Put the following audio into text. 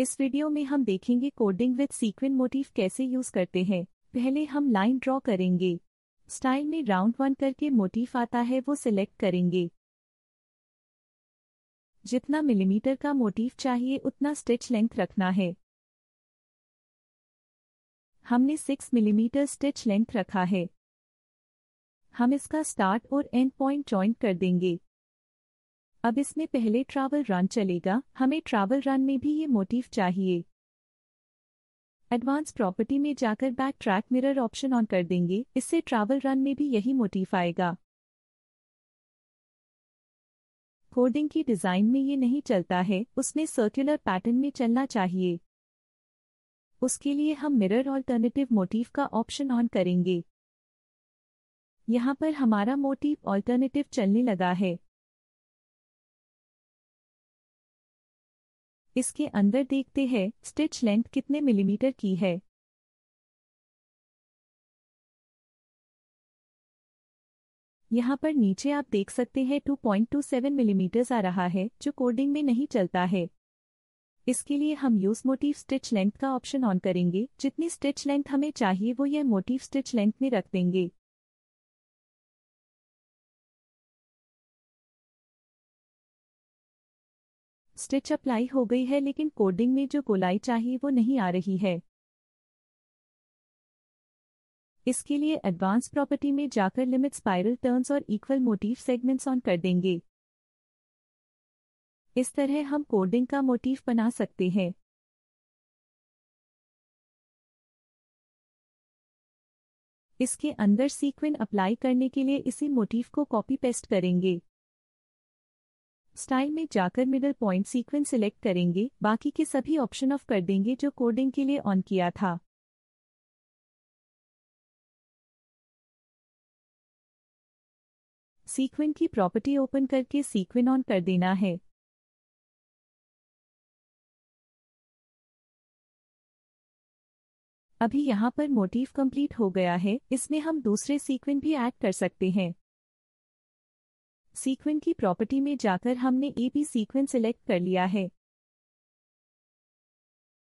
इस वीडियो में हम देखेंगे कोडिंग विद सीक्वेंट मोटिव कैसे यूज करते हैं पहले हम लाइन ड्रॉ करेंगे स्टाइल में राउंड वन करके मोटिफ आता है वो सिलेक्ट करेंगे जितना मिलीमीटर का मोटिफ चाहिए उतना स्टिच लेंथ रखना है हमने सिक्स मिलीमीटर स्टिच लेंथ रखा है हम इसका स्टार्ट और एंड पॉइंट ज्वाइंट कर देंगे अब इसमें पहले ट्रैवल रन चलेगा हमें ट्रैवल रन में भी ये मोटिव चाहिए एडवांस प्रॉपर्टी में जाकर back track mirror option on कर देंगे इससे ट्रैवल रन में भी यही मोटिव आएगा कोडिंग की डिज़ाइन में ये नहीं चलता है उसमें सर्कुलर पैटर्न में चलना चाहिए उसके लिए हम मिरर ऑल्टरनेटिव मोटिव का ऑप्शन ऑन करेंगे यहाँ पर हमारा मोटिव ऑल्टरनेटिव चलने लगा है इसके अंदर देखते हैं स्टिच लेंथ कितने मिलीमीटर की है यहाँ पर नीचे आप देख सकते हैं 2.27 मिलीमीटर mm आ रहा है जो कोडिंग में नहीं चलता है इसके लिए हम यूज मोटिव स्टिच लेंथ का ऑप्शन ऑन करेंगे जितनी स्टिच लेंथ हमें चाहिए वो यह मोटिव स्टिच लेंथ में रख देंगे स्टिच अप्लाई हो गई है लेकिन कोडिंग में जो गोलाई चाहिए वो नहीं आ रही है इसके लिए एडवांस प्रॉपर्टी में जाकर लिमिट स्पाइरल टर्न्स और इक्वल मोटिव सेगमेंट्स ऑन कर देंगे इस तरह हम कोडिंग का मोटिव बना सकते हैं इसके अंदर सीक्वेंस अप्लाई करने के लिए इसी मोटिव को कॉपी पेस्ट करेंगे स्टाइल में जाकर मिडल पॉइंट सीक्वेंस सिलेक्ट करेंगे बाकी के सभी ऑप्शन ऑफ कर देंगे जो कोडिंग के लिए ऑन किया था सीक्वेंट की प्रॉपर्टी ओपन करके सीक्वेंट ऑन कर देना है अभी यहाँ पर मोटिव कंप्लीट हो गया है इसमें हम दूसरे सीक्वेंट भी ऐड कर सकते हैं सीक्वेंट की प्रॉपर्टी में जाकर हमने ईपी सीक्वेंट सिलेक्ट कर लिया है